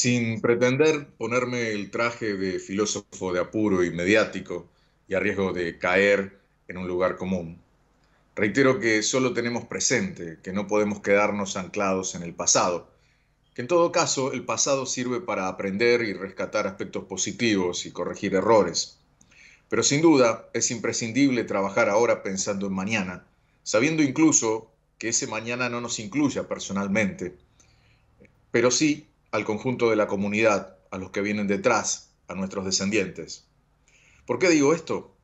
Sin pretender ponerme el traje de filósofo de apuro y mediático y a riesgo de caer en un lugar común. Reitero que solo tenemos presente, que no podemos quedarnos anclados en el pasado, que en todo caso el pasado sirve para aprender y rescatar aspectos positivos y corregir errores. Pero sin duda es imprescindible trabajar ahora pensando en mañana, sabiendo incluso que ese mañana no nos incluya personalmente, pero sí al conjunto de la comunidad, a los que vienen detrás, a nuestros descendientes. ¿Por qué digo esto?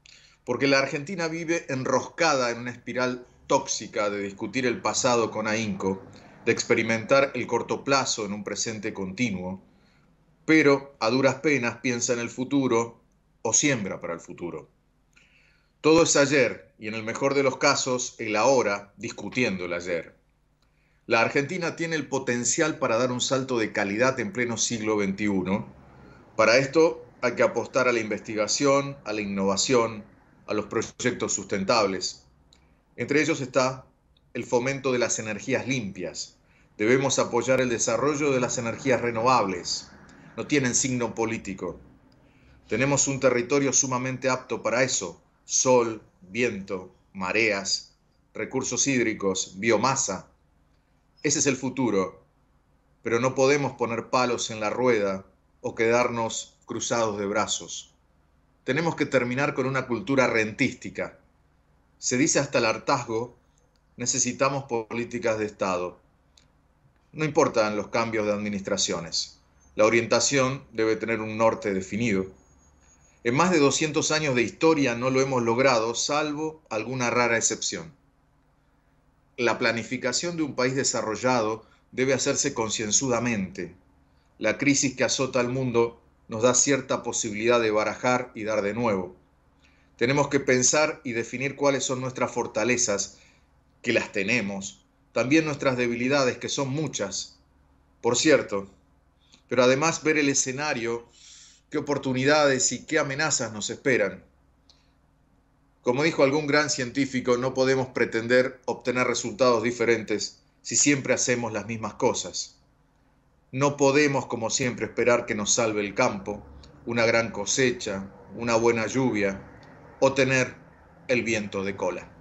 Porque la Argentina vive enroscada en una espiral tóxica de discutir el pasado con ahínco, de experimentar el corto plazo en un presente continuo, pero a duras penas piensa en el futuro o siembra para el futuro. Todo es ayer y en el mejor de los casos el ahora discutiendo el ayer. La Argentina tiene el potencial para dar un salto de calidad en pleno siglo XXI. Para esto hay que apostar a la investigación, a la innovación, a los proyectos sustentables. Entre ellos está el fomento de las energías limpias. Debemos apoyar el desarrollo de las energías renovables. No tienen signo político. Tenemos un territorio sumamente apto para eso. Sol, viento, mareas, recursos hídricos, biomasa, ese es el futuro, pero no podemos poner palos en la rueda o quedarnos cruzados de brazos. Tenemos que terminar con una cultura rentística. Se dice hasta el hartazgo, necesitamos políticas de Estado. No importan los cambios de administraciones. La orientación debe tener un norte definido. En más de 200 años de historia no lo hemos logrado, salvo alguna rara excepción la planificación de un país desarrollado debe hacerse concienzudamente. La crisis que azota al mundo nos da cierta posibilidad de barajar y dar de nuevo. Tenemos que pensar y definir cuáles son nuestras fortalezas, que las tenemos, también nuestras debilidades, que son muchas, por cierto, pero además ver el escenario, qué oportunidades y qué amenazas nos esperan. Como dijo algún gran científico, no podemos pretender obtener resultados diferentes si siempre hacemos las mismas cosas. No podemos, como siempre, esperar que nos salve el campo, una gran cosecha, una buena lluvia o tener el viento de cola.